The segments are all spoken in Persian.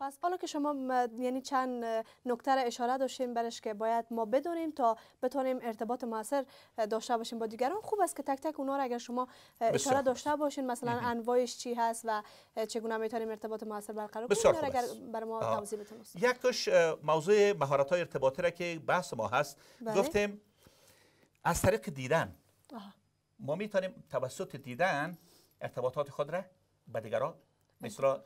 پس حالا که شما یعنی چند نکته را اشاره داشتیم برش که باید ما بدونیم تا بتونیم ارتباط موثر داشته باشیم با دیگران خوب است که تک تک اونا را اگر شما اشاره داشته باشین مثلا انواعش چی هست و چگونه میتونیم ارتباط موثر برقرار کنیم اگر بر ما توضیح بتونید یک موضوع مهارت های ارتباطی را که بحث ما هست بله. گفتیم از طریق دیدن ما میتونیم توسط دیدن ارتباطات خود را به دیگران مثلا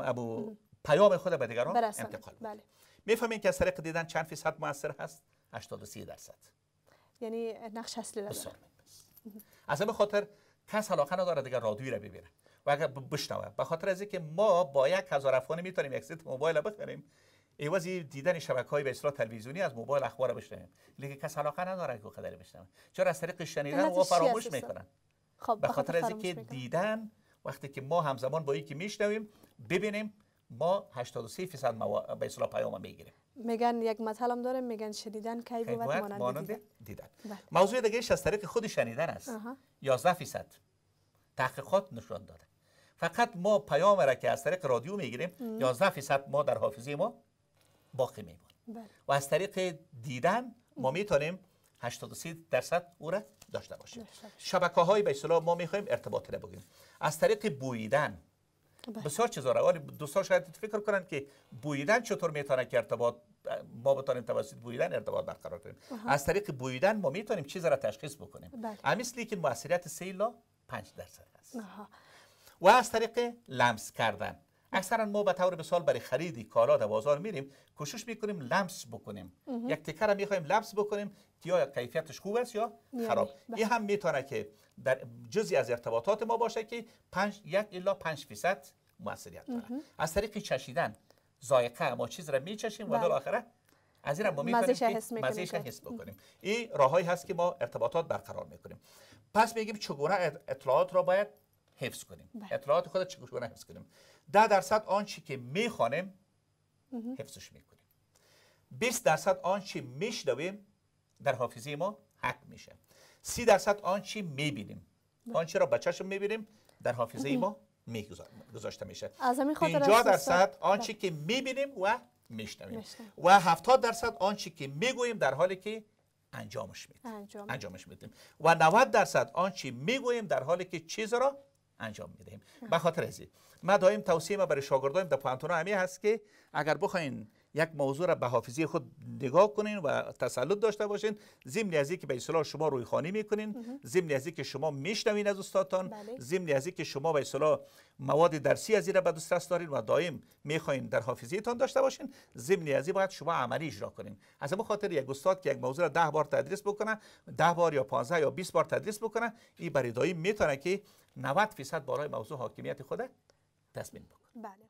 ابو پیام خود به دیگران بله، انتقال بله. میفهمین که از طریق دیدن چند فیصد موثر هست 83 درصد یعنی نقش اصلی داره از همه خاطر کس علاقه نداره دیگه رادیوی را ببینه و اگر بشنوه به خاطر از اینکه ما با یک هزار افغانی میتونیم یک سیت موبایل بخریم ایواز دیدن شبکه های به اصطلاح تلویزیونی از موبایل اخبار بشنویم لیکن کس علاقه نداره که قدر بشنوه چرا از طریق شنیدن و فراموش میکنن خب به خاطر از اینکه دیدن وقتی که ما همزمان با یکی میشنویم ببینیم با 83 فیصد موا... به اصطلاح پیام میگیره میگن یک مثل هم داره میگن شنیدن کی بود مانند, دیدن, دیدن. بله. موضوع دیگه از طریق خود شنیدن است 11 فیصد تحقیقات نشان داده فقط ما پیام را که از طریق رادیو میگیریم 11 فیصد ما در حافظه ما باقی میمون بله. و از طریق دیدن ما میتونیم 83 درصد او را داشته باشیم شبکه های به اصطلاح ما میخوایم ارتباط را بگیریم از طریق بویدن بله. بسیار چیزا رو ولی دوستان شاید فکر کنند که بویدن چطور میتونه که ارتباط ما بتونیم توسط بویدن ارتباط برقرار کنیم از طریق بویدن ما میتونیم چیز را تشخیص بکنیم بله. امیسلی که موثریت سیلا 5 درصد است و از طریق لمس کردن اکثرا ما به طور مثال برای خرید کالا در بازار میریم کوشش میکنیم لمس بکنیم امه. یک تکه را میخوایم لمس بکنیم که یا کیفیتش خوب است یا یعنی خراب این هم میتونه که در جزی از ارتباطات ما باشه که 5 یک الا 5 فیصد موثریت داره از طریق چشیدن ذائقه ما چیز را میچشیم و بله. بالاخره از این ما مزیش حس بکنیم این راههایی هست که ما ارتباطات برقرار میکنیم پس میگیم چگونه اطلاعات را باید حفظ کنیم بله. اطلاعات خود چگونه حفظ کنیم ده درصد آنچه که میخوانیم حفظش میکنیم 20 درصد آنچه میشنویم در حافظه ما حک میشه 30 درصد آنچه میبینیم بله. آنچه را بچهش میبینیم در حافظه ما گذاشته میشه 50 درصد آنچه بله. که میبینیم و میشنویم و 70 درصد آنچه که میگوییم در حالی که انجامش میدیم انجام. انجامش میدیم و 90 درصد آنچه میگوییم در حالی که چیز را انجام میدهیم به خاطر ازی ما دائم توصیه ما برای شاگردان در پانتونا همی هست که اگر بخواین یک موضوع را به حافظه خود نگاه کنین و تسلط داشته باشین ضمن از که به اصطلاح شما روی خانی میکنین ضمن از که شما میشنوین از استادتان بله. ضمن از که شما به اصطلاح مواد درسی از را به دارین و دائم میخواین در حافظه تان داشته باشین ضمن از باید شما عملی اجرا کنین از همه خاطر یک استاد که یک موضوع را 10 بار تدریس بکنه 10 بار یا 15 یا 20 بار تدریس بکنه این برای دائم میتونه که 90 فیصد برای موضوع حاکمیت خود تصمیم بکنه بله